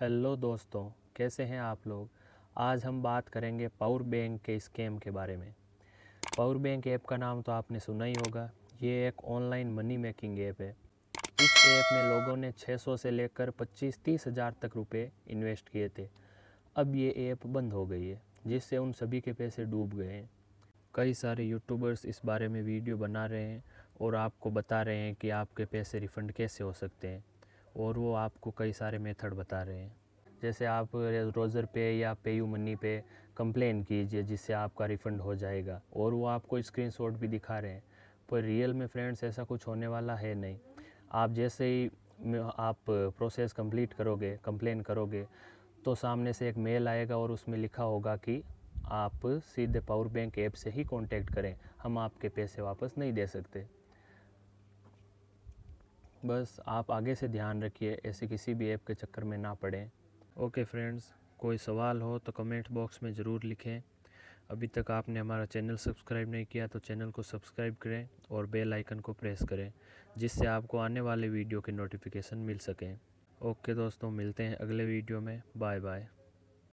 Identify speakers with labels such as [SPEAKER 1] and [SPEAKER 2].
[SPEAKER 1] hello दोस्तों कैसे हैं आप लोग आज हम बात करेंगे पावर बैंक के स्कैम के बारे में पावर बैंक ऐप का नाम तो आपने सुना ही होगा ये एक ऑनलाइन मनी मेकिंग ऐप है इस ऐप में लोगों ने 600 से लेकर 25 तीस हज़ार तक रुपए इन्वेस्ट किए थे अब ये ऐप बंद हो गई है जिससे उन सभी के पैसे डूब गए हैं कई सारे यूट्यूबर्स इस बारे में वीडियो बना रहे हैं और आपको बता रहे हैं कि आपके पैसे रिफ़ंड कैसे हो सकते हैं और वो आपको कई सारे मेथड बता रहे हैं जैसे आप रोज़र पे या पे यू मनी पे कंप्लेन कीजिए जिससे आपका रिफ़ंड हो जाएगा और वो आपको शॉट भी दिखा रहे हैं पर रियल में फ्रेंड्स ऐसा कुछ होने वाला है नहीं आप जैसे ही आप प्रोसेस कंप्लीट करोगे कंप्लेन करोगे तो सामने से एक मेल आएगा और उसमें लिखा होगा कि आप सीधे पावर बैंक ऐप से ही कांटेक्ट करें हम आपके पैसे वापस नहीं दे सकते बस आप आगे से ध्यान रखिए ऐसे किसी भी ऐप के चक्कर में ना पड़ें ओके फ्रेंड्स कोई सवाल हो तो कमेंट बॉक्स में ज़रूर लिखें अभी तक आपने हमारा चैनल सब्सक्राइब नहीं किया तो चैनल को सब्सक्राइब करें और बेल आइकन को प्रेस करें जिससे आपको आने वाले वीडियो के नोटिफिकेशन मिल सकें ओके दोस्तों मिलते हैं अगले वीडियो में बाय बाय